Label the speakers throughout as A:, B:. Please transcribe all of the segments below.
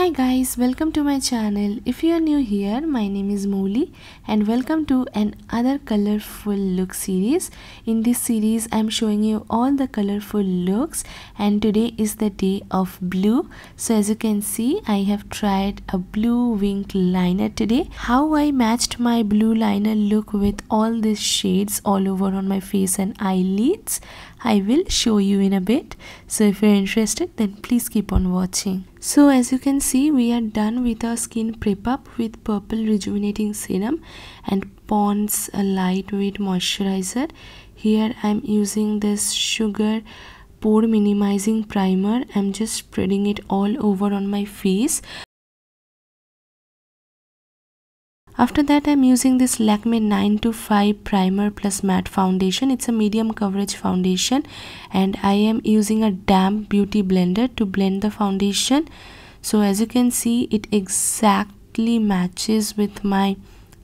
A: Hi guys, welcome to my channel. If you are new here, my name is Moli and welcome to another colorful look series. In this series, I'm showing you all the colorful looks and today is the day of blue. So as you can see, I have tried a blue wing liner today. How I matched my blue liner look with all these shades all over on my face and eyelids. I will show you in a bit. So if you're interested then please keep on watching. So as you can see we are done with our skin prep up with purple rejuvenating serum and Pond's lightweight moisturizer. Here I'm using this sugar pore minimizing primer i'm just spreading it all over on my face
B: After that I'm using this Lakme
A: 9 to 5 primer plus matte foundation. It's a medium coverage foundation and I am using a damp beauty blender to blend the foundation. So as you can see it exactly matches with my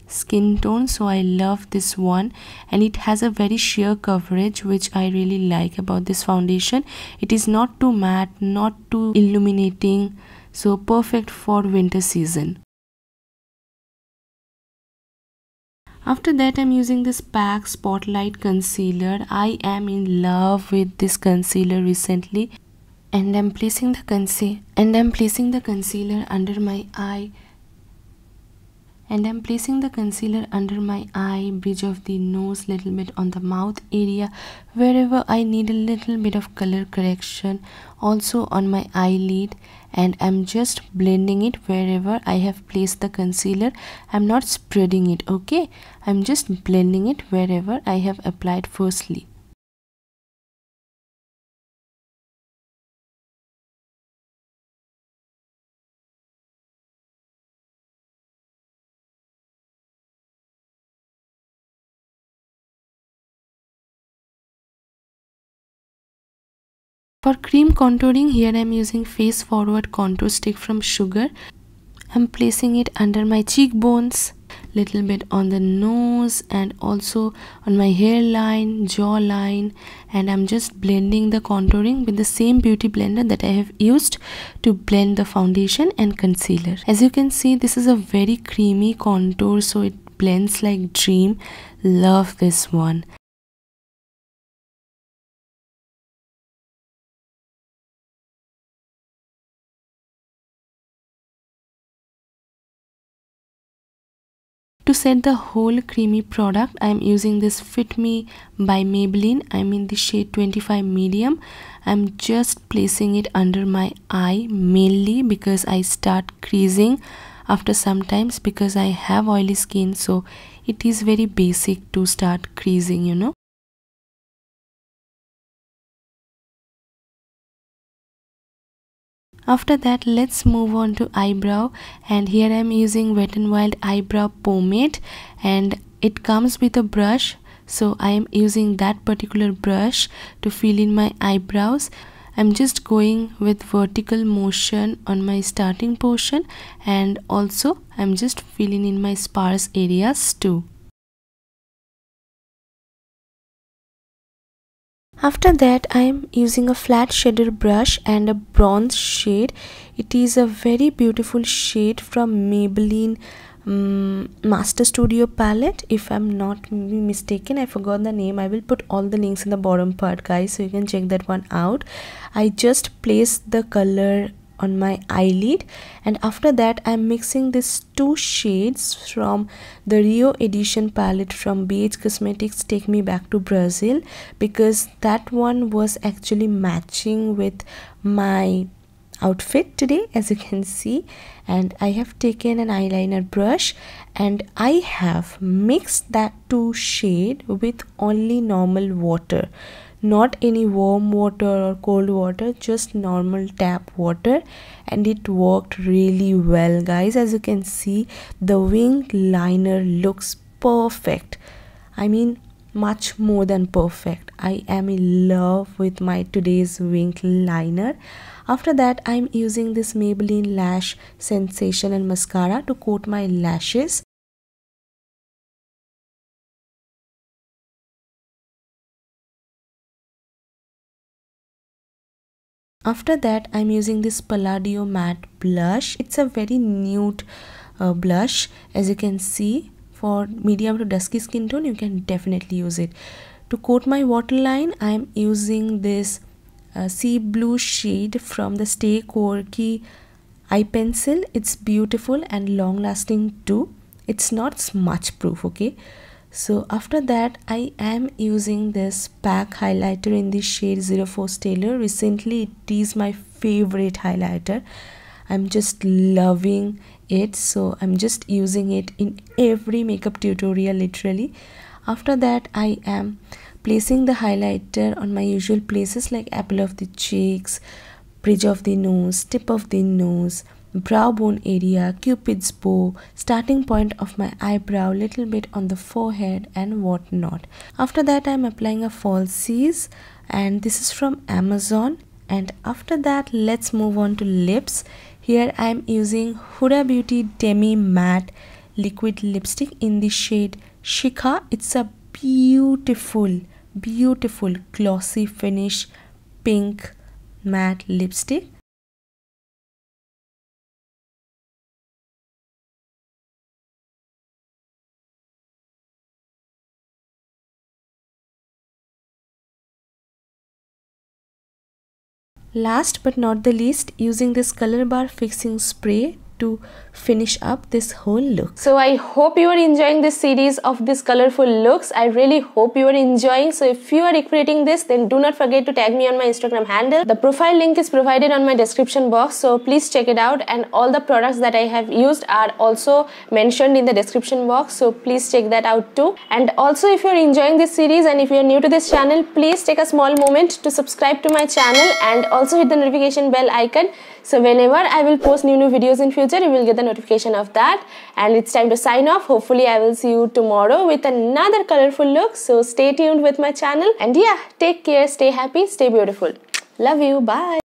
A: skin tone so I love this one and it has a very sheer coverage which I really like about this foundation it is not too matte not too illuminating so
B: perfect for winter season
A: after that i'm using this pack spotlight concealer i am in love with this concealer recently and i'm placing the concealer and i'm placing the concealer under my eye and I'm placing the concealer under my eye bridge of the nose little bit on the mouth area wherever I need a little bit of color correction also on my eyelid and I'm just blending it wherever I have placed the concealer I'm not spreading it okay
C: I'm just blending it wherever I have applied firstly For cream contouring here I am using face forward contour stick from
A: Sugar. I am placing it under my cheekbones, little bit on the nose and also on my hairline, jawline and I'm just blending the contouring with the same beauty blender that I have used to blend the foundation and concealer. As you can see this is a very creamy contour so it blends like
C: dream. Love this one. to set the whole
B: creamy
A: product i am using this fit me by maybelline i'm in the shade 25 medium i'm just placing it under my eye mainly because i start creasing after sometimes because i have oily skin so it is
C: very basic to start creasing you know After that let's move on
B: to
A: eyebrow and here I am using wet n wild eyebrow pomade and it comes with a brush so I am using that particular brush to fill in my eyebrows. I'm just going with vertical motion on my starting portion and also I'm just filling in my sparse areas too.
B: After that I
A: am using a flat shader brush and a bronze shade. It is a very beautiful shade from Maybelline um, Master Studio palette if I'm not mistaken. I forgot the name. I will put all the links in the bottom part guys so you can check that one out. I just placed the color on my eyelid and after that I'm mixing these two shades from the Rio edition palette from BH Cosmetics Take Me Back to Brazil because that one was actually matching with my outfit today as you can see and I have taken an eyeliner brush and I have mixed that two shade with only normal water not any warm water or cold water just normal tap water and it worked really well guys as you can see the wing liner looks perfect i mean much more than perfect i am in love with my today's wing liner after that i'm using this maybelline lash
C: sensation and mascara to coat my lashes After that, I'm using this Palladio matte blush.
A: It's a very nude uh, blush as you can see for medium to dusky skin tone you can definitely use it to coat my waterline i am using this uh, sea blue shade from the stay quirky eye pencil it's beautiful and long lasting too it's not smudge proof okay so after that i am using this pack highlighter in the shade 04 Taylor recently it is my favorite highlighter i'm just loving it so i'm just using it in every makeup tutorial literally after that i am placing the highlighter on my usual places like apple of the cheeks bridge of the nose tip of the nose brow bone area, cupid's bow, starting point of my eyebrow, little bit on the forehead and whatnot. After that I'm applying a falsies and this is from Amazon and after that let's move on to lips. Here I'm using Huda Beauty Demi Matte Liquid Lipstick in the shade Shika. It's a beautiful beautiful glossy finish
C: pink matte lipstick Last but not the least using this color bar fixing spray
A: to finish up this whole look. So I hope you are enjoying this series of these colorful looks. I really hope you are enjoying. So if you are recreating this then do not forget to tag me on my Instagram handle. The profile link is provided on my description box so please check it out and all the products that I have used are also mentioned in the description box so please check that out too. And also if you are enjoying this series and if you are new to this channel please take a small moment to subscribe to my channel and also hit the notification bell icon so whenever I will post new new videos in future future you will get the notification of that and it's time to sign off hopefully i will see you tomorrow with another colorful look so stay tuned with my channel and yeah take care stay happy stay beautiful love you bye